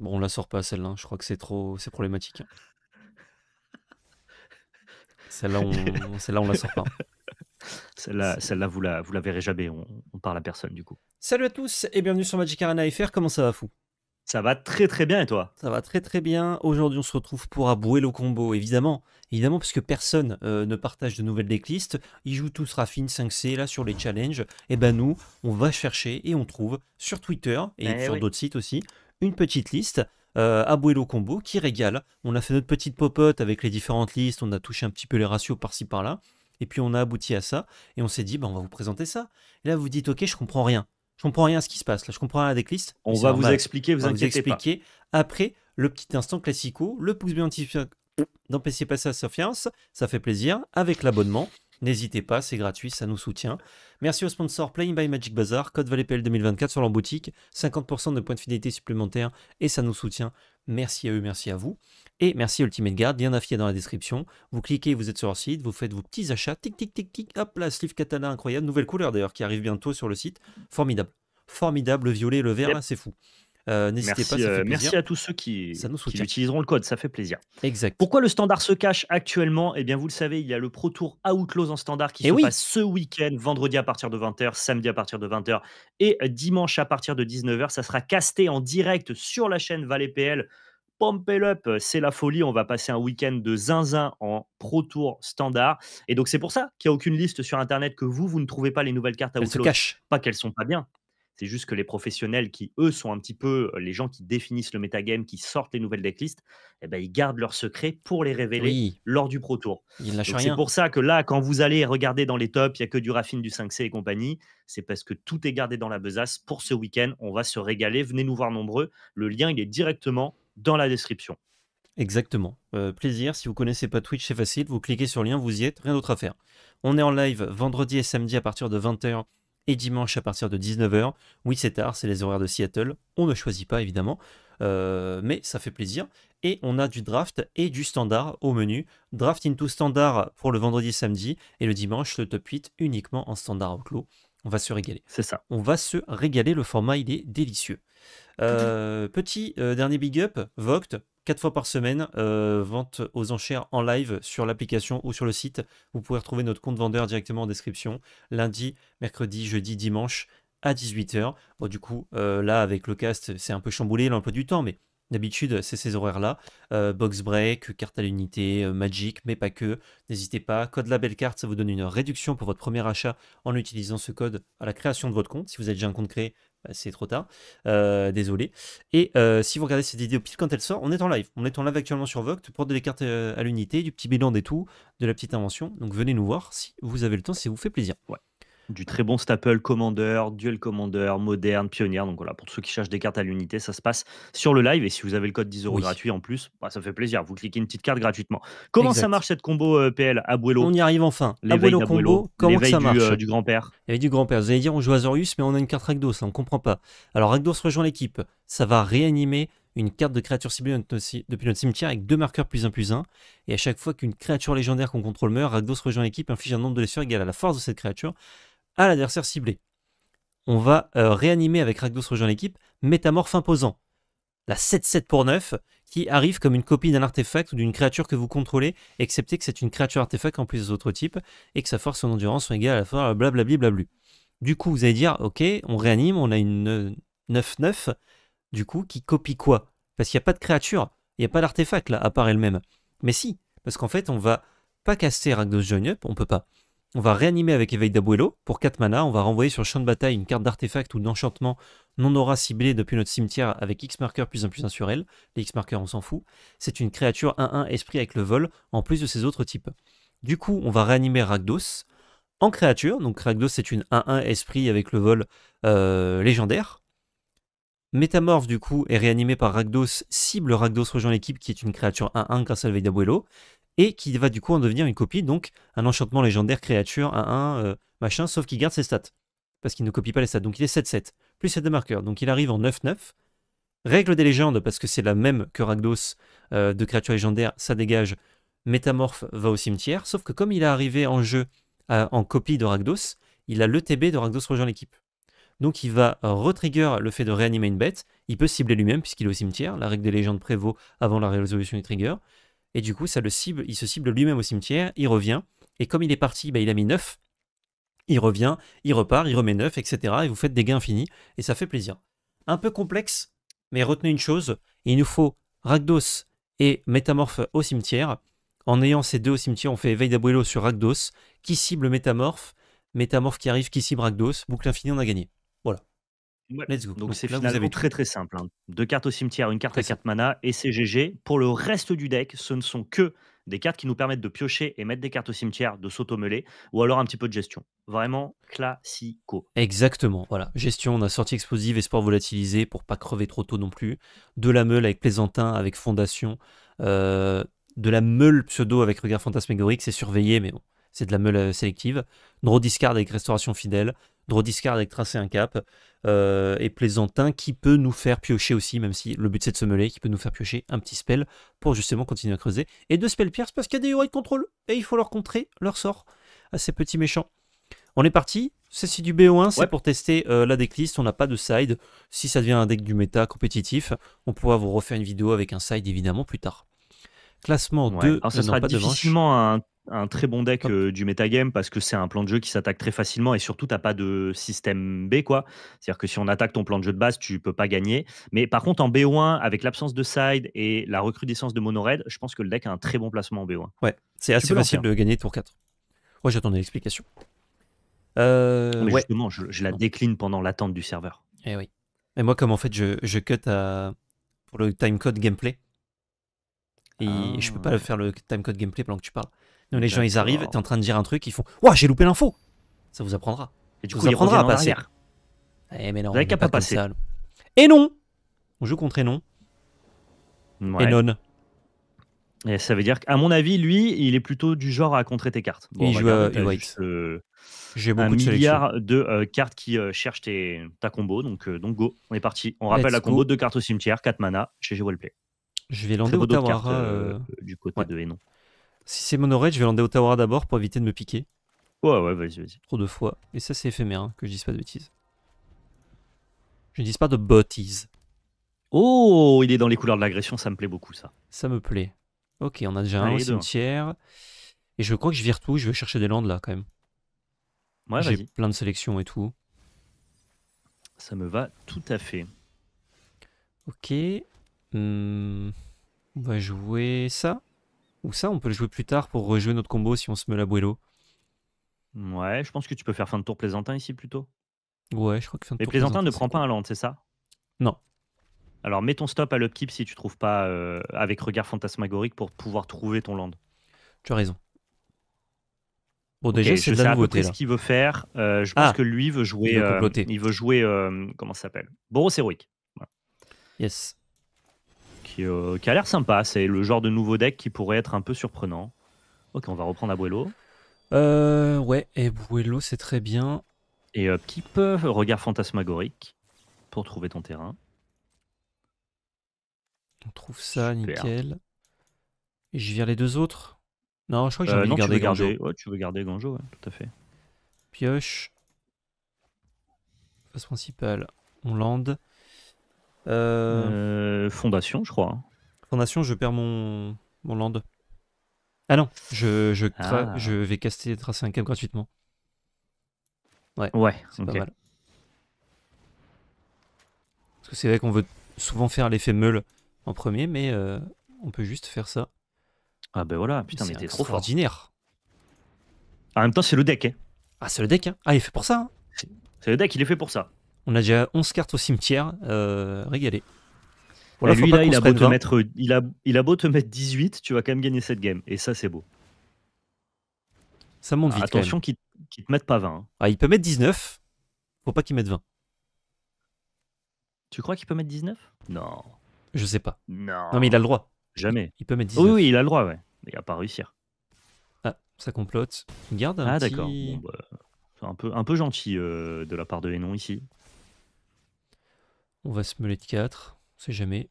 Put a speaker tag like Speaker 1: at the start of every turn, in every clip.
Speaker 1: Bon, on la sort pas celle-là, hein. je crois que c'est trop c'est problématique. Hein. Celle-là, on, celle la sort pas. Celle-là, vous, la, la verrez jamais, on, on parle à personne du coup. Salut à tous et bienvenue sur Magic Arena FR, comment ça va fou Ça va très très bien et toi Ça va très très bien, aujourd'hui on se retrouve pour abouer le combo, évidemment, évidemment parce que personne euh, ne partage de nouvelles decklists, ils jouent tous Raffine 5C là sur les challenges, et eh ben nous, on va chercher et on trouve sur Twitter et eh sur d'autres sites aussi, une petite liste euh, Abuelo Combo qui régale. On a fait notre petite popote avec les différentes listes, on a touché un petit peu les ratios par-ci par-là, et puis on a abouti à ça, et on s'est dit, bah, on va vous présenter ça. Et là, vous dites, ok, je comprends rien. Je comprends rien à ce qui se passe. Là, je comprends rien à des listes. On va vous expliquer, vous on inquiétez vous expliquer. Après, le petit instant classico, le pouce bien d'empêcher pas sa ça fait plaisir, avec l'abonnement. N'hésitez pas, c'est gratuit, ça nous soutient. Merci au sponsor Playing by Magic Bazaar, code ValetPL 2024 sur leur boutique, 50% de points de fidélité supplémentaires et ça nous soutient. Merci à eux, merci à vous. Et merci Ultimate Guard, lien affiché dans la description. Vous cliquez, vous êtes sur leur site, vous faites vos petits achats, tic tic tic tic, hop là, sleeve katana incroyable, nouvelle couleur d'ailleurs qui arrive bientôt sur le site. Formidable. Formidable, le violet, le vert, c'est fou. Euh, n'hésitez pas. merci euh, à tous ceux qui, utiliseront le code, ça fait plaisir. Exact. Pourquoi le standard se cache actuellement Eh bien, vous le savez, il y a le Pro Tour Outlaws en standard qui et eh se oui. passe ce week-end, vendredi à partir de 20h, samedi à partir de 20h et dimanche à partir de 19h. Ça sera casté en direct sur la chaîne Valet PL. Pump it up, c'est la folie. On va passer un week-end de zinzin en Pro Tour standard. Et donc, c'est pour ça qu'il n'y a aucune liste sur Internet que vous, vous ne trouvez pas les nouvelles cartes à Outlaws. Pas qu'elles sont pas bien, c'est juste que les professionnels qui, eux, sont un petit peu euh, les gens qui définissent le metagame, qui sortent les nouvelles decklists, eh ben, ils gardent leur secret pour les révéler lors du Pro Tour. C'est pour ça que là, quand vous allez regarder dans les tops, il n'y a que du Raffine, du 5C et compagnie. C'est parce que tout est gardé dans la besace. Pour ce week-end, on va se régaler. Venez nous voir nombreux. Le lien, il est directement dans la description. Exactement. Euh, plaisir, si vous connaissez pas Twitch, c'est facile, vous cliquez sur le lien, vous y êtes, rien d'autre à faire. On est en live vendredi et samedi à partir de 20h et dimanche à partir de 19h. Oui, c'est tard, c'est les horaires de Seattle. On ne choisit pas, évidemment, euh, mais ça fait plaisir. Et on a du draft et du standard au menu. Draft into standard pour le vendredi et samedi, et le dimanche, le top 8 uniquement en standard au clos. On va se régaler. C'est ça. On va se régaler. Le format, il est délicieux. Euh, petit euh, dernier big up, Vogt, 4 fois par semaine, euh, vente aux enchères en live sur l'application ou sur le site. Vous pouvez retrouver notre compte vendeur directement en description. Lundi, mercredi, jeudi, dimanche à 18h. Bon, du coup, euh, là, avec le cast, c'est un peu chamboulé l'emploi du temps, mais D'habitude, c'est ces horaires-là. Euh, box break, carte à l'unité, Magic, mais pas que. N'hésitez pas. Code la belle Carte, ça vous donne une réduction pour votre premier achat en utilisant ce code à la création de votre compte. Si vous avez déjà un compte créé, euh, c'est trop tard. Euh, désolé. Et euh, si vous regardez cette vidéo pile quand elle sort, on est en live. On est en live actuellement sur Voct pour des cartes à l'unité, du petit bilan des tout, de la petite invention. Donc venez nous voir si vous avez le temps, si ça vous fait plaisir. Ouais du très bon staple Commander, Duel Commander, Moderne, Pionnière. Donc voilà, pour ceux qui cherchent des cartes à l'unité, ça se passe sur le live. Et si vous avez le code 10 euros gratuit en plus, bah, ça fait plaisir. Vous cliquez une petite carte gratuitement. Comment ça marche cette combo euh, PL Abuelo On y arrive enfin. Abuelo combo, comment ça marche euh, du, grand-père. Et du grand-père. Vous allez dire, on joue Azorius, mais on a une carte Rakdos, hein, on comprend pas. Alors Ragdos rejoint l'équipe. Ça va réanimer une carte de créature ciblée depuis notre cimetière avec deux marqueurs plus un plus un. Et à chaque fois qu'une créature légendaire qu'on contrôle meurt, Ragdos rejoint l'équipe, inflige un nombre de blessures égal à la force de cette créature à l'adversaire ciblé. On va euh, réanimer avec Ragdos rejoint l'équipe Métamorphe imposant, la 7-7 pour 9, qui arrive comme une copie d'un artefact ou d'une créature que vous contrôlez, excepté que c'est une créature artefact en plus des autres types, et que sa force et son endurance sont égales à la force blablabli blablu. Du coup, vous allez dire, ok, on réanime, on a une 9-9, euh, du coup, qui copie quoi Parce qu'il n'y a pas de créature, il n'y a pas d'artefact là, à part elle-même. Mais si, parce qu'en fait, on va pas caster Ragdos Join Up, on peut pas. On va réanimer avec Éveil d'Abuelo. Pour 4 mana, on va renvoyer sur le champ de bataille une carte d'artefact ou d'enchantement non aura ciblée depuis notre cimetière avec X marker plus 1 plus 1 sur elle. Les X markers, on s'en fout. C'est une créature 1-1 esprit avec le vol, en plus de ses autres types. Du coup, on va réanimer Ragdos en créature. Donc Ragdos c'est une 1-1 esprit avec le vol euh, légendaire. Métamorph, du coup, est réanimé par Ragdos, cible Ragdos rejoint l'équipe qui est une créature 1-1 grâce à l'Éveil d'Abuelo et qui va du coup en devenir une copie, donc un enchantement légendaire créature à 1, euh, machin, sauf qu'il garde ses stats, parce qu'il ne copie pas les stats, donc il est 7-7, plus 7 de marqueur, donc il arrive en 9-9. Règle des légendes, parce que c'est la même que Ragdos euh, de créature légendaire, ça dégage, Métamorphe va au cimetière, sauf que comme il est arrivé en jeu euh, en copie de Ragdos, il a l'ETB de Ragdos rejoint l'équipe. Donc il va retrigger le fait de réanimer une bête, il peut cibler lui-même puisqu'il est au cimetière, la règle des légendes prévaut avant la résolution du trigger, et du coup, ça le cible, il se cible lui-même au cimetière, il revient. Et comme il est parti, bah, il a mis 9. Il revient, il repart, il remet 9, etc. Et vous faites des gains infinis. Et ça fait plaisir. Un peu complexe, mais retenez une chose il nous faut Ragdos et Métamorphe au cimetière. En ayant ces deux au cimetière, on fait Éveil d'Abuelo sur Ragdos, qui cible Métamorphe, Métamorphe qui arrive, qui cible Ragdos, boucle infinie, on a gagné. Let's go. Donc, c'est très très simple. Hein. Deux cartes au cimetière, une carte à 4 mana et c'est GG. Pour le reste du deck, ce ne sont que des cartes qui nous permettent de piocher et mettre des cartes au cimetière, de sauto ou alors un petit peu de gestion. Vraiment classico. Exactement, voilà. Gestion, on a sortie explosive et volatilisé pour pas crever trop tôt non plus. De la meule avec plaisantin, avec fondation. Euh, de la meule pseudo avec regard fantasmagorique, c'est surveillé, mais bon c'est de la meule euh, sélective. Draw discard avec restauration fidèle, draw discard avec tracer un cap, euh, et plaisantin qui peut nous faire piocher aussi, même si le but c'est de se meuler, qui peut nous faire piocher un petit spell pour justement continuer à creuser. Et deux spells pierce parce qu'il y a des héros de contrôle, et il faut leur contrer leur sort à ces petits méchants. On est parti, c'est du BO1, c'est pour tester euh, la decklist, on n'a pas de side. Si ça devient un deck du méta compétitif, on pourra vous refaire une vidéo avec un side évidemment plus tard. Classement 2. Ça ce sera pas difficilement un, très bon deck euh, du metagame parce que c'est un plan de jeu qui s'attaque très facilement et surtout, tu pas de système B. quoi. C'est-à-dire que si on attaque ton plan de jeu de base, tu peux pas gagner. Mais par contre, en BO1, avec l'absence de side et la recrudescence de mono-red, je pense que le deck a un très bon placement en BO1. Ouais, c'est assez facile hein. de gagner tour 4. Ouais, j'attendais l'explication. Euh, justement, je, la décline pendant l'attente du serveur. Et eh oui. Et moi, comme en fait, je, je cut pour le timecode gameplay, et je peux pas ah. faire le timecode gameplay pendant que tu parles. les gens ils arrivent, t'es en train de dire un truc, ils font Ouah, j'ai loupé l'info Ça vous apprendra. Et du coup, vous apprendra à passer. Eh, non, vous qu'à pas, passer. Et non On joue contre Enon. Et non. Et ça veut dire qu'à mon avis, lui, il est plutôt du genre à contrer tes cartes. il joue euh, J'ai beaucoup un milliard de euh, cartes qui euh, cherchent tes, ta combo, donc, donc go. On est parti. On rappelle la combo de cartes au cimetière, 4 mana chez g je vais lander au Tawara. Euh, euh, du côté de Hénon. Si c'est mon je vais lander Tawara d'abord pour éviter de me piquer. Ouais, ouais, vas-y, vas-y. Trop de fois. Et ça, c'est éphémère, hein, que je dise pas de bêtises. Je ne dise pas de bêtises. Oh, il est dans les couleurs de l'agression, ça me plaît beaucoup, ça. Ça me plaît. Ok, on a déjà ah, un au cimetière. Et je crois que je vire tout, je vais chercher des landes là, quand même. Ouais, J'ai plein de sélections et tout. Ça me va tout à fait. Ok, Hmm, on va jouer ça. Ou ça, on peut le jouer plus tard pour rejouer notre combo si on se met la Buelo. Ouais, je pense que tu peux faire fin de tour plaisantin ici plutôt. Ouais, je crois que fin de Mais tour plaisantin, ne prend pas un land, c'est ça Non. Alors mets ton stop à l'upkeep si tu trouves pas euh, avec regard fantasmagorique pour pouvoir trouver ton land. Tu as raison. Bon, déjà, okay, c'est la nouveauté. ce qu'il veut faire. Euh, je pense ah, que lui veut jouer. Il veut, euh, il veut jouer. comment ça s'appelle Boros Heroic. Yes. Euh, qui, a l'air sympa. C'est le genre de nouveau deck qui pourrait être un peu surprenant. Ok, on va reprendre Abuelo. Euh, ouais, Abuelo, c'est très bien. Et qui peut, regard fantasmagorique pour trouver ton terrain. On trouve ça, nickel. Et je vire les deux autres. Non, je crois que j'ai euh, envie de garder, Ganjo. tu veux garder Ganjo, tout à fait. Pioche. Phase principale, on lande. Euh, euh, fondation, je crois. Hein. Fondation, je perds mon, mon land. Ah non, je, je, ah. je vais caster tracer un cap gratuitement. Ouais, ouais c'est pas mal. Parce que c'est vrai qu'on veut souvent faire l'effet meule en premier, mais euh, on peut juste faire ça. Ah ben voilà, putain, mais t'es trop ordinaire. En même temps, c'est le deck. Hein. Ah, c'est le deck. Hein. Ah, il est fait pour ça. Hein. C'est le deck, il est fait pour ça. On a déjà 11 cartes au cimetière. Euh, régalé.
Speaker 2: lui, là, il a, beau te mettre,
Speaker 1: il, a, beau te mettre 18, tu vas quand même gagner cette game. Et ça, c'est beau. Ça monte ah, vite. attention qu'il ne te mette pas 20. Hein. Ah, il peut mettre 19. Faut pas qu'il mette 20. Tu crois qu'il peut mettre 19 Non. Je sais pas. Non. mais il a le droit. Jamais. Il, peut mettre 19. oui, il a le droit, ouais. Mais il va pas réussir. Ah, ça complote. garde un ah, d'accord. Bah, un, peu, un peu gentil euh, de la part de Hénon ici. On va se meuler de 4, on sait jamais.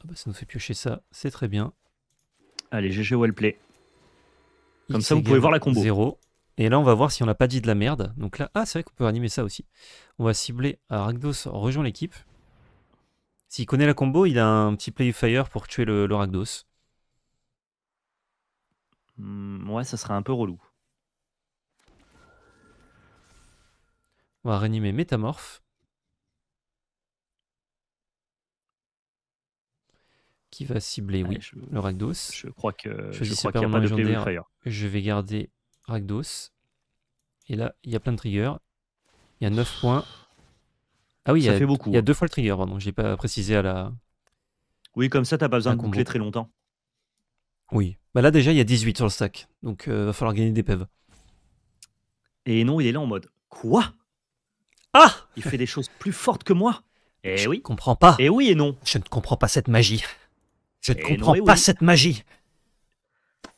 Speaker 1: Ah bah ça nous fait piocher ça, c'est très bien. Allez, GG Wellplay. Comme ça, vous pouvez voir la combo. 0. Et là, on va voir si on n'a pas dit de la merde. Donc là, ah, c'est vrai qu'on peut animer ça aussi. On va cibler à ah, rejoint l'équipe. S'il connaît la combo, il a un petit play pour tuer le, Rakdos. Hmm, ouais, ça sera un peu relou. On va réanimer Métamorph. Qui va cibler, oui, le Ragdos. Je crois que je, a Je vais garder Ragdos. Et là, il y a plein de triggers. Il y a 9 points. Ah oui, il y a, fait Il y a hein. deux fois le trigger, pardon. J'ai pas précisé à la. Oui, comme ça, t'as pas besoin de boucler très longtemps. Oui. Bah là, déjà, il y a 18 sur le stack. Donc, il euh, va falloir gagner des pevs. Et non, il est là en mode Quoi ah Il fait des choses plus fortes que moi. Et eh je oui. ne comprends pas. Et eh oui et non. Je ne comprends pas cette magie. Je ne eh comprends pas cette magie.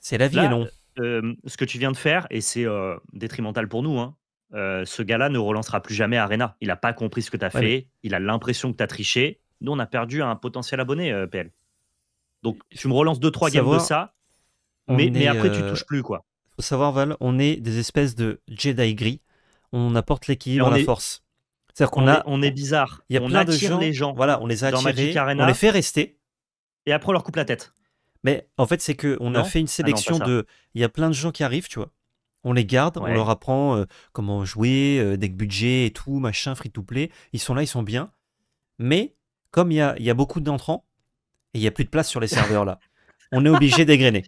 Speaker 1: C'est la vie et non. Euh, ce que tu viens de faire, et c'est euh, détrimental pour nous, hein, euh, ce gars-là ne relancera plus jamais Arena. Il n'a pas compris ce que tu as fait. Il a l'impression que tu as triché. Nous, on a perdu un potentiel abonné, PL. Donc, tu me relances 2-3 games de ça,
Speaker 2: mais, mais après, tu touches
Speaker 1: plus, quoi. Faut savoir, Val, on est des espèces de Jedi gris. On apporte l'équilibre, la force. C'est-à-dire qu'on a, est, on est bizarre. Y a plein de gens, les gens. Voilà, on les a attirés, on les fait rester. Et après, on leur coupe la tête. Mais en fait, c'est que on a fait une ah sélection de. Il y a plein de gens qui arrivent, tu vois. On les garde, on leur apprend euh, comment jouer, euh, deck budget et tout, machin, free to play. Ils sont là, ils sont bien. Mais comme il y a, beaucoup d'entrants et il y a plus de place sur les serveurs là, on est obligé d'égrener.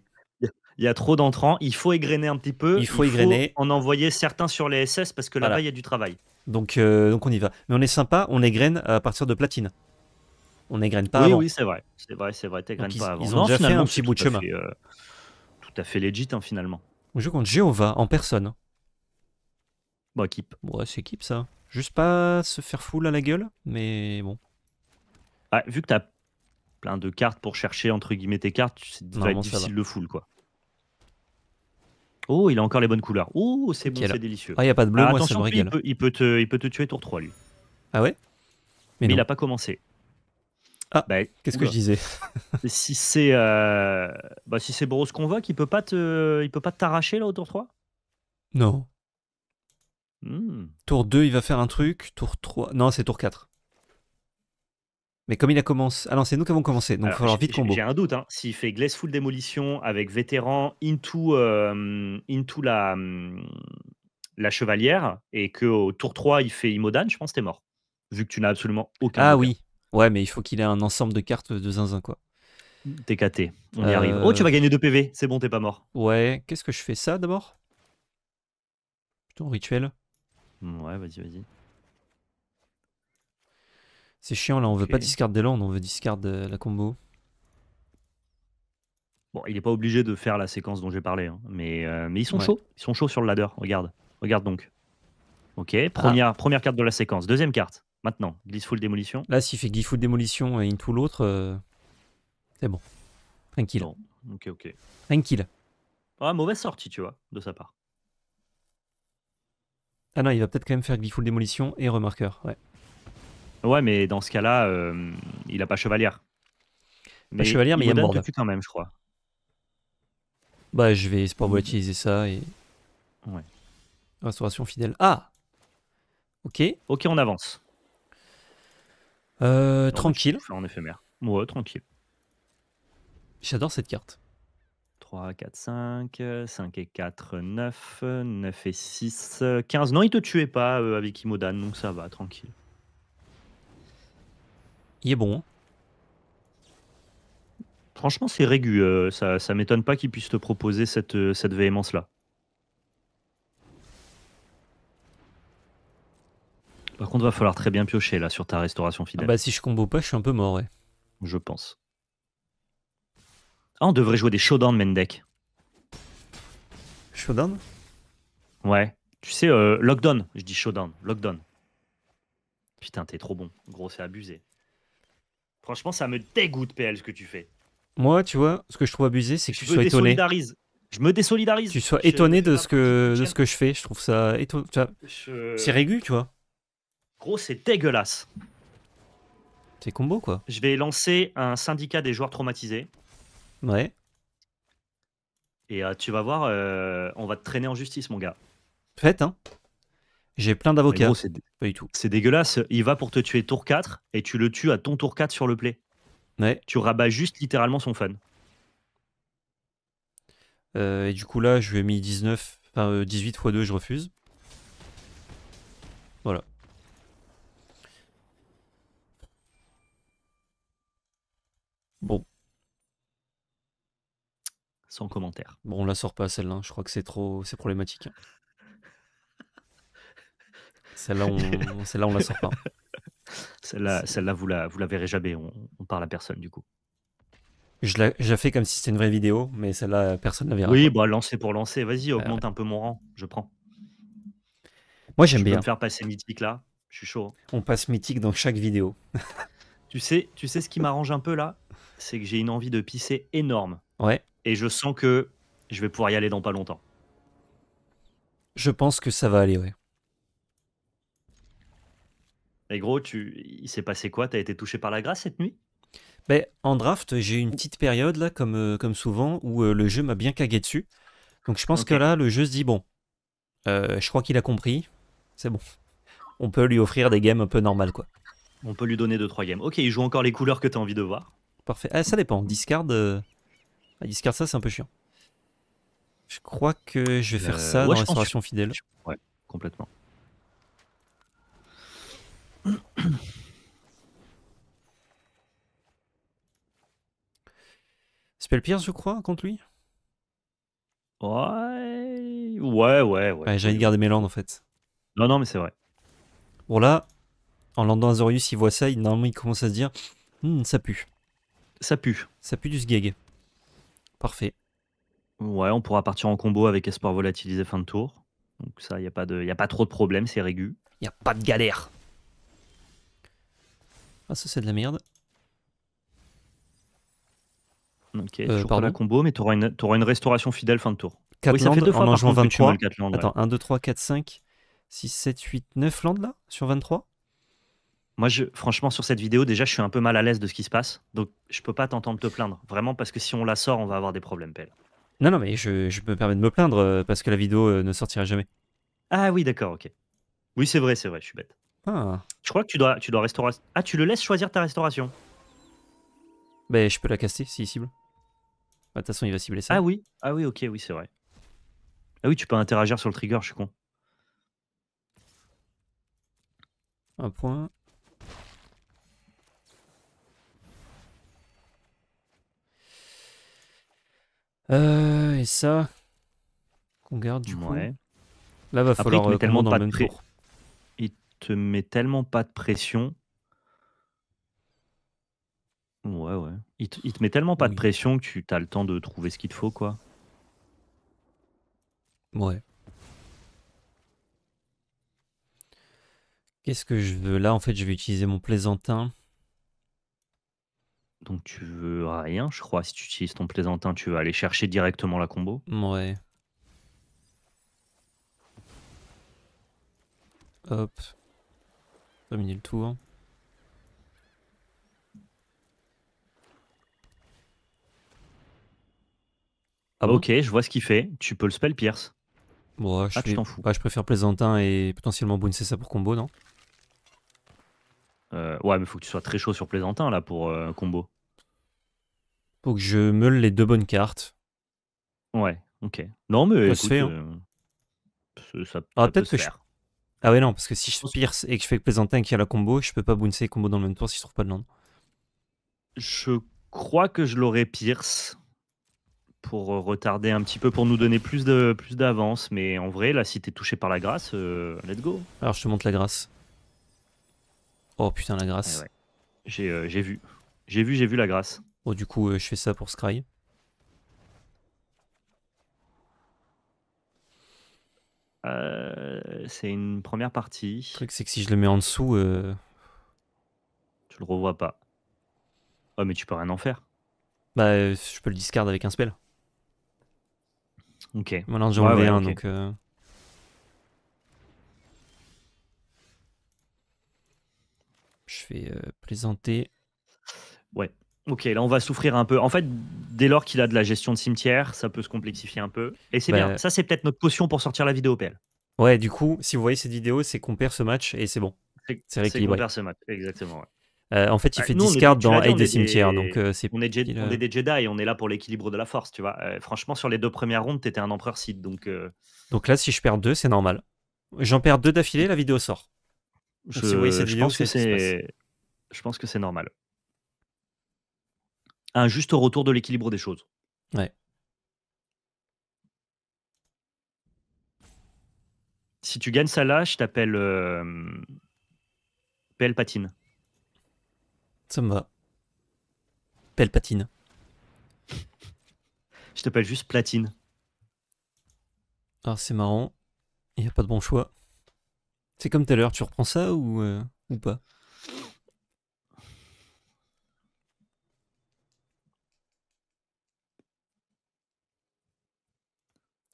Speaker 1: Il y a trop d'entrants, il faut égrener un petit peu. Il faut égrener. On en envoyer certains sur les SS parce que là-bas, il y a du travail. Donc, euh, donc on y va. Mais on est sympa, on égraine à partir de platine. On égraine pas oui, avant. Oui, c'est vrai. C'est vrai, c'est vrai. pas ils, ont déjà fait un petit bout de chemin. Euh, tout à fait legit, hein, finalement. Je compte Jéhovah en personne. Bon, équipe. Ouais, c'est équipe ça. Juste pas se faire full à la gueule, mais bon. Ah, vu que t'as plein de cartes pour chercher entre guillemets tes cartes, c'est difficile de full quoi. Oh, il a encore les bonnes couleurs. Oh, c'est bon, c'est délicieux. Ah, il n'y a pas de bleu, ah, moi, ça me régale. Il peut, il, peut te, tuer tour 3, lui. Ah ouais Mais, il n'a pas commencé. Ah, bah, qu'est-ce que je disais Si c'est euh, bah, si c'est Bros Convoque, il peut pas peut pas t'arracher là au tour 3 Non. Hmm. Tour 2, il va faire un truc. Tour 3. Non, c'est tour 4. Mais comme il a commencé. Ah non, c'est nous qui avons commencé, donc il va falloir vite combo. J'ai un doute, hein. s'il fait Glaceful Démolition avec Vétéran into, euh, into la, hum, la Chevalière et qu'au tour 3, il fait Imodan, je pense que t'es mort. Vu que tu n'as absolument aucun. Ah oui, ouais, mais il faut qu'il ait un ensemble de cartes de zinzin, quoi. TKT, on y arrive. Euh, oh, tu vas gagner 2 PV, c'est bon, t'es pas mort. Ouais, qu'est-ce que je fais ça d'abord Plutôt rituel. Ouais, vas-y, vas-y. C'est chiant là, on veut pas discard des landes, on veut discard euh, la combo. Bon, il est pas obligé de faire la séquence dont j'ai parlé, hein, mais, euh, mais ils sont chauds. Ils sont chauds sur le ladder, regarde. Regarde donc. Ok, première, ah. première carte de la séquence. Deuxième carte, maintenant, Glissful Démolition. Là, s'il fait Glissful Démolition et Into l'autre, euh, c'est bon. Tranquille. Ok, ok. Tranquille. Ah, mauvaise sortie, tu vois, de sa part. Ah non, il va peut-être quand même faire Glissful Démolition et Remarqueur, ouais. Ouais, mais dans ce cas-là, euh, il a pas chevalière. Mais pas chevalière, mais il y a mort. quand même, je crois. Bah, je vais sport mmh. utiliser ça et. Ouais. Restauration fidèle. Ah Ok. Ok, on avance. Euh, tranquille. En éphémère. Ouais, tranquille. J'adore cette carte. 3, 4, 5, 5 et 4, 9, 9 et 6, 15. Non, il te tuait pas euh, avec Imodan, donc ça va, tranquille. Il est bon. Hein. Franchement, c'est régu. Euh, ça ça m'étonne pas qu'il puisse te proposer cette, euh, cette véhémence-là. Par contre, va falloir très bien piocher là sur ta restauration ah fidèle. bah si je combo pas, je suis un peu mort, ouais. Je pense. Ah, on devrait jouer des showdown Mendeck. Showdown Ouais. Tu sais, euh, lockdown. Je dis showdown. Lockdown. Putain, t'es trop bon. Gros, c'est abusé. Franchement, ça me dégoûte, PL, ce que tu fais. Moi, tu vois, ce que je trouve abusé, c'est que tu sois étonné. Je me désolidarise. Tu sois étonné de ce, que, de ce que je fais. Je trouve ça étonnant. C'est régu, tu vois. Gros, c'est dégueulasse. C'est combo, quoi. Je vais lancer un syndicat des joueurs traumatisés. Ouais. Et euh, tu vas voir, euh, on va te traîner en justice, mon gars. Faites, hein. J'ai plein d'avocats. Pas du tout. C'est dégueulasse. Il va pour te tuer tour 4 et tu le tues à ton tour 4 sur le play. Tu rabats juste littéralement son fun. Euh, et du coup, là, je lui ai mis 19, 18 x 2, je refuse. Voilà. Bon. Sans commentaire. Bon, on la sort pas celle-là. Hein. Je crois que c'est trop, c'est problématique. Hein. Celle-là, on ne la sort pas. Celle-là, vous, la, vous la verrez jamais. On, on parle à personne, du coup. Je la, je fais comme si c'était une vraie vidéo, mais celle-là, personne ne la verra. Oui, bah, lancer pour lancer. Vas-y, euh, augmente un peu mon rang. Je prends. Moi, j'aime bien. On me faire passer mythique là. Je suis chaud. Hein. On passe mythique dans chaque vidéo. tu, sais, tu sais ce qui m'arrange un peu là C'est que j'ai une envie de pisser énorme. Ouais. Et je sens que je vais pouvoir y aller dans pas longtemps. Je pense que ça va aller, oui. Mais gros, tu, il s'est passé quoi T'as été touché par la grâce cette nuit ben, en draft, j'ai une petite période là, comme, euh, comme souvent, où euh, le jeu m'a bien cagué dessus. Donc je pense que là, le jeu se dit bon, euh, je crois qu'il a compris, c'est bon. On peut lui offrir des games un peu normales quoi. On peut lui donner 2-3 games. Ok, il joue encore les couleurs que t'as envie de voir. Parfait. Ah, ça dépend. Discard, ah, discard ça, c'est un peu chiant. Je crois que je vais faire ça dans Restauration Fidèle. Ouais, complètement. pire je crois, contre lui Ouais. Ouais, ouais, ouais. envie de garder mes landes en fait. Non, non, mais c'est vrai. Bon, là, en landant Azorius, il voit ça, il, normalement, il commence à se dire hmm, ça pue. Ça pue. Ça pue du sgeg. Parfait. Ouais, on pourra partir en combo avec Espoir Volatilisé fin de tour. Donc, ça, il n'y a, pas de... y a pas trop de problème, c'est régu. Il n'y a pas de galère. Ah ça c'est de la merde. Ok, je euh, toujours la combo, mais tu auras, une, restauration fidèle fin de tour. 4 oui, deux fois en, 23. Attends, 1, 2, 3, 4, 5, 6, 7, 8, 9 landes là, sur 23 Moi, je, franchement, sur cette vidéo, déjà, je suis un peu mal à l'aise de ce qui se passe. Donc, je peux pas t'entendre te plaindre. Vraiment, parce que si on la sort, on va avoir des problèmes, Pelle. Non, non, mais je, peux me permettre de me plaindre euh, parce que la vidéo euh, ne sortira jamais. Ah oui, d'accord, ok. Oui, c'est vrai, c'est vrai, je suis bête. Ah. Je crois que tu dois, tu dois restaurer. Ah, tu le laisses choisir ta restauration. Ben, je peux la casser s'il si cible. Bah, de toute façon, il va cibler ça. Ah oui, ah oui, ok, oui, c'est vrai. Ah oui, tu peux interagir sur le trigger, je suis con. Un point. Euh, et ça, qu'on garde du moins coup. Là, va falloir euh, dans le même tour te met tellement pas de pression. Ouais, ouais. Il te, met tellement pas de pression que tu as le temps de trouver ce qu'il te faut, quoi. Ouais. Qu'est-ce que je veux? Là, en fait, je vais utiliser mon plaisantin. Donc tu veux rien, je crois. Si tu utilises ton plaisantin, tu vas aller chercher directement la combo. Ouais. Hop. Dominer le tour. Hein. Ah bah, ok, je vois ce qu'il fait. Tu peux le spell pierce. Bon, ah, je, fous. je préfère plaisantin et potentiellement boon ça pour combo, non euh, Ouais, mais faut que tu sois très chaud sur plaisantin là pour euh, combo. Faut que je meule les deux bonnes cartes. Ouais, ok. Non mais. Ça écoute, peut-être que ah ouais, non, parce que si je pierce et que je fais plaisantin qui a la combo, je peux pas bouncer combo dans le même tour si je trouve pas de land. Je crois que je l'aurais pierce pour euh, retarder un petit peu, pour nous donner plus de plus d'avance. Mais en vrai, là, si t'es touché par la grâce, euh, let's go. Alors, je te montre la grâce. Oh putain, la eh grâce. Euh, j'ai vu. J'ai vu, j'ai vu la grâce. Oh du coup, je fais ça pour Scry. Euh, c'est une première partie. Le truc, c'est que si je le mets en dessous. Tu euh, le revois pas. oh mais tu peux rien en faire. Bah, euh, je peux le discard avec un spell. Ok. Maintenant, j'en ai un, donc. Je vais présenter. Ouais. Ok, là on va souffrir un peu. En fait, dès lors qu'il a de la gestion de cimetière, ça peut se complexifier un peu. Et c'est bah, bien. Ça, c'est peut-être notre potion pour sortir la vidéo PL. Ouais, du coup, si vous voyez cette vidéo, c'est qu'on perd ce match et c'est bon. C'est rééquilibré. On perd ce match, exactement.
Speaker 2: Euh, en fait, il bah, fait 10 discard dans Aid des cimetières. Donc, euh, on, euh, est
Speaker 1: des Jedi on est là pour l'équilibre de la force, tu vois. franchement, sur les deux premières rondes, t'étais un empereur Sith. Donc, donc là, si je perds deux, c'est normal. J'en perds deux d'affilée, la vidéo sort. Je, je pense que c'est normal un juste retour de l'équilibre des choses. Ouais. Si tu gagnes ça là, je t'appelle euh, patine Ça me va. patine je t'appelle juste Platine. Ah c'est marrant. Il n'y a pas de bon choix. C'est comme tout à l'heure, tu reprends ça ou, euh, ou pas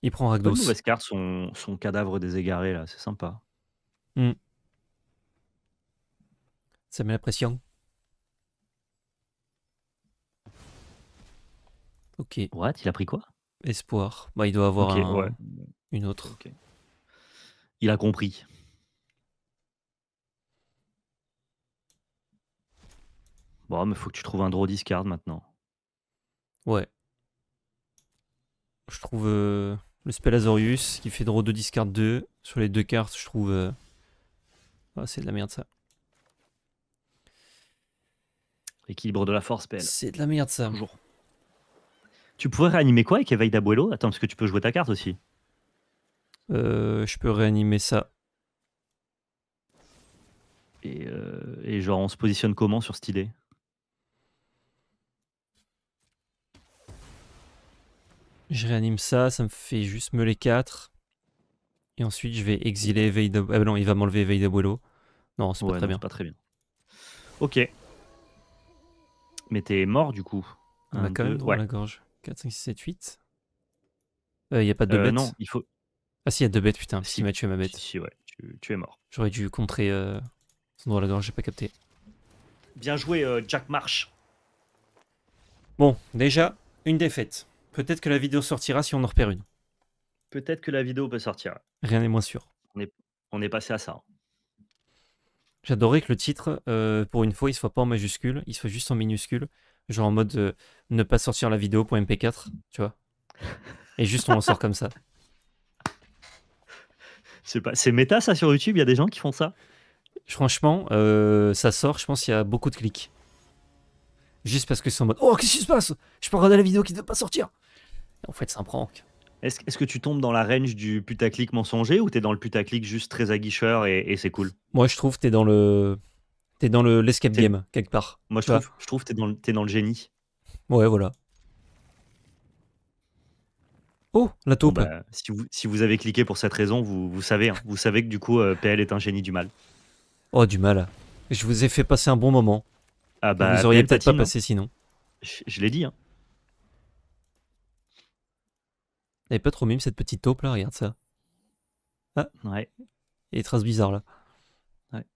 Speaker 1: Il prend Ragdos. son, son cadavre déségaré, là, c'est sympa. Ça met la pression. Ok. What Il a pris quoi Espoir. Bah, il doit avoir une autre. Il a compris. Bon, mais faut que tu trouves un draw discard maintenant. Ouais. Je trouve. Euh, le Azorius qui fait draw 2, discard 2. Sur les deux cartes, je trouve... Euh, ah, c'est de la merde ça. Équilibre de la force, spell C'est de la merde ça. Bonjour. Tu pourrais réanimer quoi avec Éveil d'Abuelo Attends, parce que tu peux jouer ta carte aussi. Euh, je peux réanimer ça. Euh, et, genre, on se positionne comment sur ce idée Je réanime ça, ça me fait juste me les 4. Et ensuite, je vais exiler Veidabuelo. de... Ah non, il va m'enlever Veidabuelo. d'Abuelo. Non, c'est pas très non, bien. pas très bien. Ok. Mais t'es mort du coup. quand même droit ouais. la gorge. 4, 5, 6, 7, 8. Il euh, n'y a pas de euh, bête. Non, il faut. Ah si, il y a deux bêtes, putain. Si, il m'a tué ma bête. Si, ouais, tu, tu, es mort. J'aurais dû contrer euh, son droit à la gorge, j'ai pas capté. Bien joué, euh, Jack Marsh. Bon, déjà, une défaite. Peut-être que la vidéo sortira si on en repère une. Peut-être que la vidéo peut sortir. Rien n'est moins sûr. On est, on est passé à ça. J'adorais que le titre, euh, pour une fois, il soit pas en majuscule, il soit juste en minuscule. Genre en mode euh, ne pas sortir la vidéo pour MP4, tu vois. Et juste on en sort comme ça. C'est pas... méta ça sur YouTube, il y a des gens qui font ça Franchement, euh, ça sort, je pense qu'il y a beaucoup de clics. Juste parce que c'est en mode Oh, qu'est-ce qui se passe Je peux regarder la vidéo qui ne doit pas sortir en fait, c'est un prank. Est-ce que tu tombes dans la range du putaclic mensonger ou t'es dans le putaclic juste très aguicheur et, c'est cool Moi, je trouve t'es dans le t'es dans le l'escape game quelque part. Moi, je trouve, je trouve t'es dans le dans le génie. Ouais, voilà. Oh, la taupe. Bah, si, vous, avez cliqué pour cette raison, vous, savez, hein. vous savez que du coup, euh, PL est un génie du mal. Oh, du mal. Je vous ai fait passer un bon moment. Ah bah, vous auriez peut-être pas hein. passé sinon. Je, je l'ai dit. Hein. Elle pas trop mime cette petite taupe là, regarde ça. Ah Ouais. traces bizarres là. Ouais.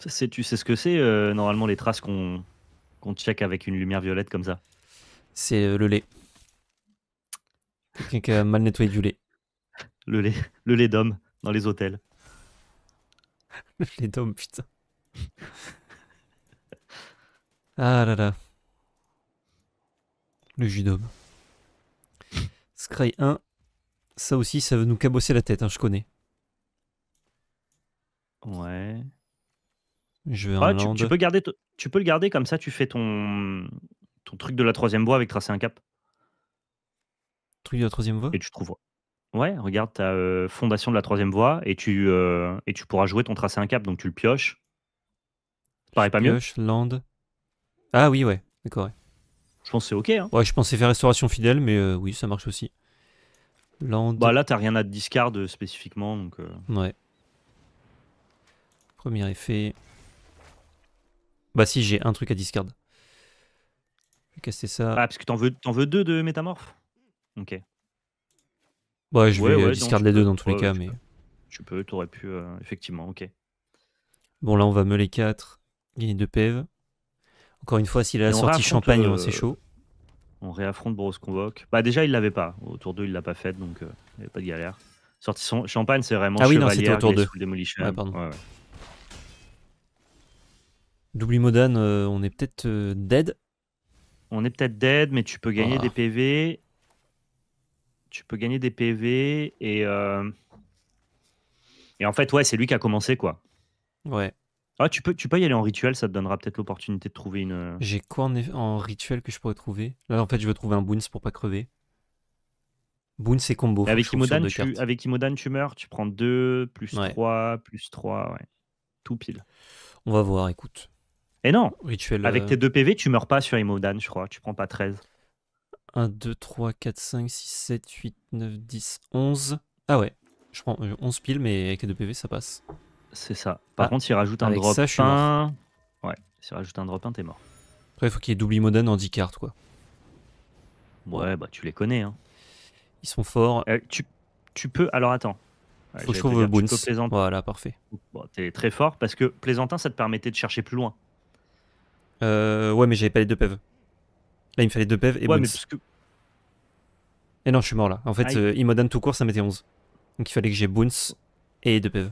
Speaker 1: tu sais ce que c'est euh, normalement les traces qu'on, check avec une lumière violette comme ça C'est euh, le lait. Quelqu'un qui a mal nettoyé du lait. Le lait, le lait d'homme dans les hôtels. le lait d'homme, putain. ah là là. Le jus d'homme. 1, ça aussi, ça veut nous cabosser la tête, hein, je connais. Ouais. Je vais tu, tu, peux garder tu peux le garder comme ça, tu fais ton, ton truc de la troisième voie avec tracer un cap. Truc de la troisième voie Et tu trouves. Ouais, regarde, ta euh, fondation de la troisième voie et tu, euh, et tu pourras jouer ton tracé un cap, donc tu le pioches. Ça paraît pas pioche, mieux land. Ah oui, ouais, d'accord. Je pense ok. Hein. Ouais, je pensais faire restauration fidèle, mais euh, oui, ça marche aussi. Bah là, t'as rien à discard euh, spécifiquement. Donc, euh. Ouais. Premier effet. Bah si, j'ai un truc à discard. Je vais casser ça. Ah, parce que t'en veux, veux deux de métamorph Ok. Ouais, je vais euh, discard les deux dans tous les cas, mais... Peux. Tu peux, t'aurais pu... effectivement, ok. Bon, là, on va me les 4, gagner 2 PEV Encore une fois, s'il a la sortie champagne, hein, c'est chaud. On réaffronte Boros Convoque. Bah déjà, il l'avait pas. autour d'eux il l'a pas fait, donc euh, il n'y pas de galère. sorti son... Champagne, c'est vraiment ah oui, non, c'était autour deux. Double euh, on est peut-être euh, dead. On est peut-être dead, mais tu peux gagner ah. des PV. Tu peux gagner des PV et et en fait, ouais, c'est lui qui a commencé quoi. Ouais. Ah, tu peux, y aller en rituel, ça te donnera peut-être l'opportunité de trouver une. Euh. J'ai quoi en, rituel que je pourrais trouver Là, en fait, je veux trouver un boons pour pas crever. Boons et combo. avec, Imodan, tu, avec Imodan, tu meurs, tu prends 2, plus 3, plus 3, ouais. Tout pile. On va voir, écoute. Et non Avec euh, tes 2 PV, tu meurs pas sur Imodan, je crois. Tu prends pas 13. 1, 2, 3, 4, 5, 6, 7, 8, 9, 10, 11. Ah ouais, je prends 11 euh, piles, mais avec les 2 PV, ça passe. C'est ça. Par ah, contre, s'il rajoute un drop 1. Ouais, s'il rajoute un drop 1, t'es mort. Après, il faut qu'il y ait double Imodan en 10 cartes, quoi. Ouais, bah tu les connais. Hein. Ils sont forts. Euh, tu, tu peux. Alors attends. Il faut que je trouve Boons. Voilà, parfait. t'es très fort parce que Plaisantin, ça te permettait de chercher plus loin. Euh, ouais, mais j'avais pas les deux pev Là, il me fallait deux pev et Boons. Et non, je suis mort là. En fait, euh, Imodan tout court, ça mettait 11. Donc il fallait que j'ai Boons et deux pev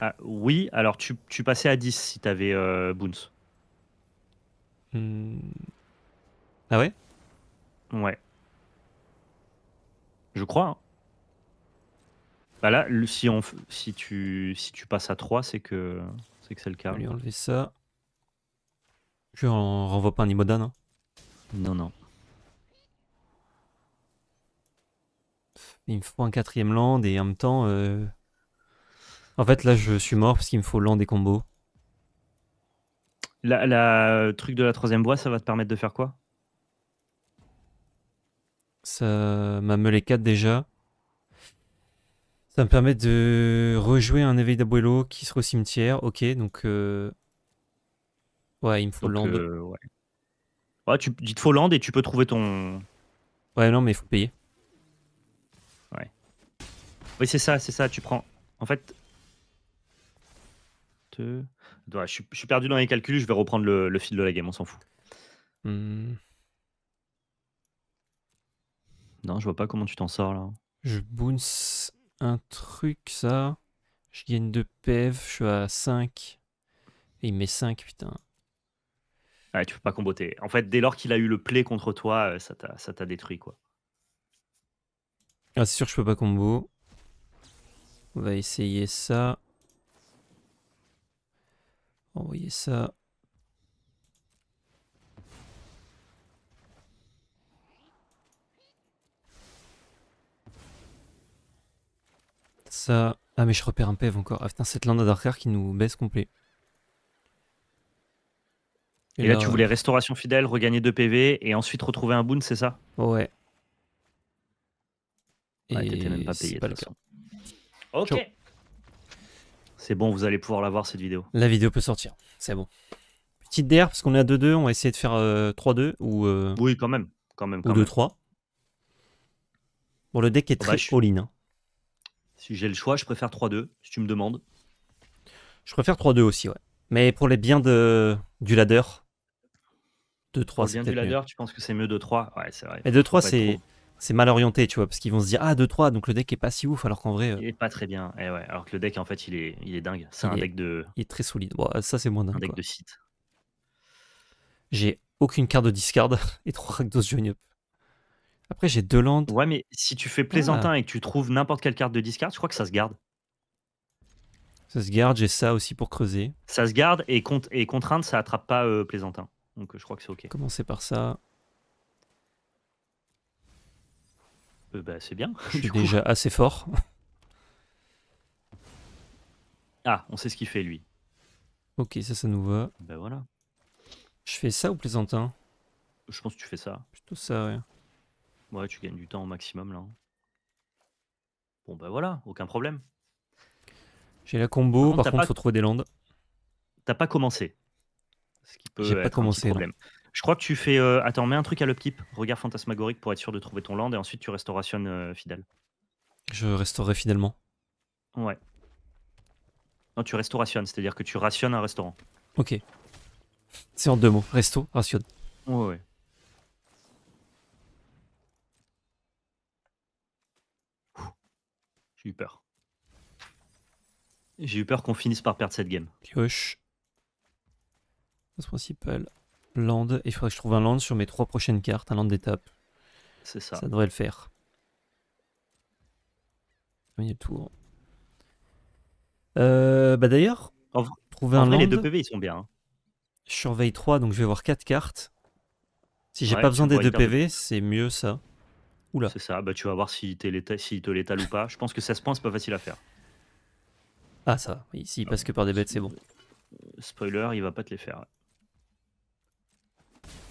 Speaker 1: ah, oui, alors tu, passais à 10 si t'avais euh, Boons. Hmm. Ah ouais Ouais. Je crois. Hein. Bah là, si, on, si, tu, si tu passes à 3, c'est que c'est que c'est le cas. Je vais lui enlever ça. Je en renvoie pas un Imodan. Hein. Non, non. Il me faut un quatrième land et en même temps, euh, en fait, là, je suis mort parce qu'il me faut l'and des combos. La, euh, truc de la troisième voie, ça va te permettre de faire quoi Ça m'a meulé 4 déjà. Ça me permet de rejouer un éveil d'abuelo qui sera au cimetière. Ok, donc. Euh, ouais, il me faut l'and. Euh, ouais. tu dis faut land et tu peux trouver ton. Ouais, non, mais il faut payer. Ouais. Oui, c'est ça, c'est ça. Tu prends. En fait, bah, je, suis, perdu dans les calculs, je vais reprendre le, fil de la game, on s'en fout. Hmm. Non, je vois pas comment tu t'en sors là. Je bounce un truc, ça. Je gagne 2 pev je suis à 5. il met 5, putain. tu peux pas comboter. En fait, dès lors qu'il a eu le play contre toi, euh, ça t'a détruit, quoi. Ah, c'est sûr, je peux pas combo. On va essayer ça voyez ça. Ça. Ah mais je repère un PEV encore. Ah putain, cette lande Darker qui nous baisse complet. Et, là, tu voulais restauration fidèle, regagner 2 PV et ensuite retrouver un boon, c'est ça Ouais. et t'étais même pas payé. Pas le Ok. C'est bon, vous allez pouvoir la voir cette vidéo. La vidéo peut sortir, c'est bon. Petite DR, parce qu'on est à 2-2, on va essayer de faire 3-2 euh, ou. Euh, oui, quand même. Quand même ou 2-3. Bon, le deck est ah bah, très all-in. Hein. Si j'ai le choix, je préfère 3-2, si tu me demandes. Je préfère 3-2 aussi, ouais. Mais pour les biens de... du ladder, 2-3, c'est biens du ladder, tu penses que c'est mieux 2-3 Ouais, c'est vrai. Mais 2-3, c'est c'est mal orienté, tu vois, parce qu'ils vont se dire ah 2-3, donc le deck est pas si ouf, alors qu'en vrai. Euh, il est pas très bien. Eh ouais, alors que le deck en fait il est, il est dingue. C'est un deck de. Il est très solide. Euh, ça c'est moins dingue. Un deck de site. J'ai aucune carte de discard et trois Rakdos Join Up. Après j'ai deux landes. Ouais, mais si tu fais plaisantin ah. et que tu trouves n'importe quelle carte de discard, je crois que ça se garde. Ça se garde, j'ai ça aussi pour creuser. Ça se garde et, et contrainte, ça attrape pas euh, plaisantin. Donc je crois que c'est ok. Commencer par ça. Euh, bah, c'est bien. Je suis déjà assez fort. Ah, on sait ce qu'il fait lui. Ok, ça, ça nous va. Ben voilà. Je fais ça ou plaisantin Je pense que tu fais ça. Plutôt ça, ouais. tu gagnes du temps au maximum là. Bon, bah ben voilà, aucun problème. J'ai la combo, par, contre, faut trouver des landes. T'as pas commencé. Ce qui peut J'ai pas commencé. Je crois que tu fais. Euh, attends, mets un truc à l'upkeep, Regarde fantasmagorique pour être sûr de trouver ton land et ensuite tu restaurationnes euh, fidèle. Je restaurerai finalement. Ouais. Non, tu restaurationnes, c'est-à-dire que tu rationnes un restaurant. Ok. C'est en deux mots. Resto, rationne. Ouais, ouais. J'ai eu peur. J'ai eu peur qu'on finisse par perdre cette game. Pioche. principal land, et il faudrait que je trouve un land sur mes trois prochaines cartes, un land d'étape. C'est ça. Ça devrait le faire. Premier tour. Euh, bah d'ailleurs, trouver un Les deux PV, ils sont bien. Hein. Je surveille 3, donc je vais avoir 4 cartes. Si j'ai pas besoin des deux PV, c'est mieux ça. Oula. C'est ça, bah tu vas voir si il si te l'étale ou pas. Je pense que 16 points, c'est pas facile à faire. Ah ça, ici, si, parce ah que par des bêtes, c'est bon. Spoiler, il va pas te les faire.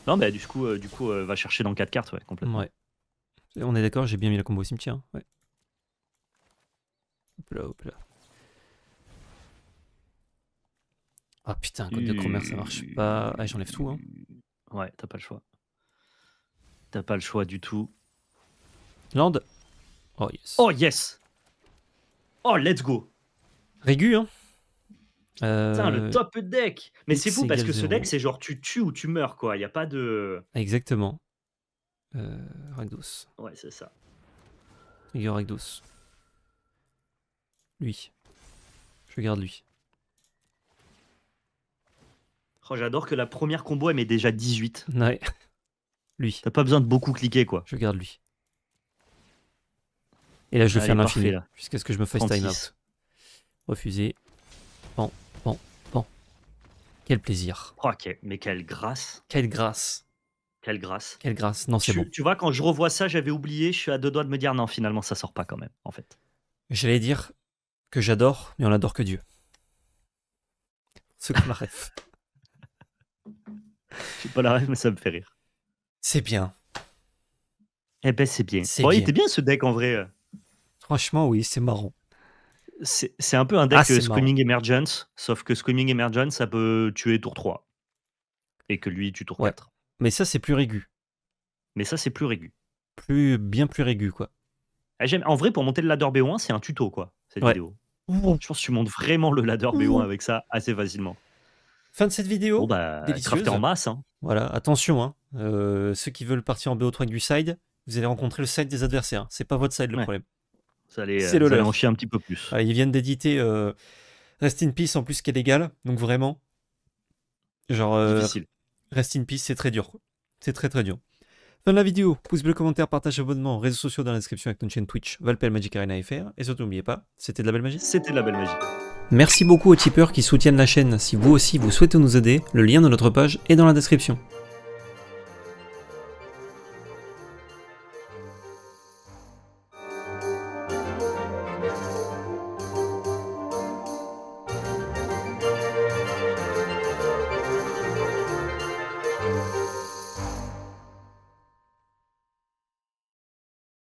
Speaker 1: Non, bah, du coup, euh, du coup euh, va chercher dans 4 cartes, ouais, complètement. Ouais. On est d'accord, j'ai bien mis la combo au cimetière. Hein, ouais. Hop là, hop là. Ah putain, code de ça euh, marche pas. Ah, j'enlève tout. Hein. Ouais, t'as pas le choix. T'as pas le choix du tout. Land. Oh yes. Oh yes. Oh let's go. Régu, hein. Putain, le euh, top deck Mais c'est fou parce que ce deck, c'est genre tu tues ou tu meurs, quoi. Il n'y a pas de. Exactement. Euh, Ouais, c'est ça. a Ragdos. Lui. Je garde lui. Oh, j'adore que la première combo, elle met déjà 18. Ouais. Lui. T'as pas besoin de beaucoup cliquer, quoi. Je garde lui. Et là, je le fais un là Jusqu'à ce que je me fasse time out. Quel plaisir. Ok, oh, mais quelle grâce. Quelle grâce. Quelle grâce. Quelle grâce. Non, c'est bon. Tu vois, quand je revois ça, j'avais oublié, je suis à deux doigts de me dire non, finalement, ça sort pas quand même, en fait. J'allais dire que j'adore, mais on adore que Dieu. Ce que la rêve. Je pas la rêve, mais ça me fait rire. C'est bien. Eh ben, c'est bien. C'est bien. était bien ce deck en vrai. Franchement, oui, c'est marrant c'est un peu un deck ah, Screaming Emergence, sauf que Screaming Emergence, ça peut tuer tour 3. Et que lui, tu tour 4. Mais ça, c'est plus régu. Mais ça, c'est plus régu. Plus, bien plus régu, quoi. Ah, en vrai, pour monter le ladder BO1, c'est un tuto, quoi, cette vidéo. Je pense que tu montes vraiment le ladder b BO1 avec ça assez facilement. Fin de cette vidéo. Bon, bah, en masse. Hein. Voilà, attention, hein. Euh, ceux qui veulent partir en BO3 avec du side, vous allez rencontrer le side des adversaires. C'est pas votre side le problème. Ça le euh, un petit peu plus. ils viennent d'éditer euh, Rest in Peace en plus qui est légal, donc vraiment. Genre. Euh, Rest in Peace, c'est très dur. C'est très très dur. Fin la vidéo, pouce bleu, commentaire, partage, abonnement, réseaux sociaux dans la description avec notre chaîne Twitch, Valpel Magic Arena FR. Et surtout, n'oubliez pas, c'était de la belle magie C'était de la belle magie. Merci beaucoup aux tipeurs qui soutiennent la chaîne. Si vous aussi vous souhaitez nous aider, le lien de notre page est dans la description.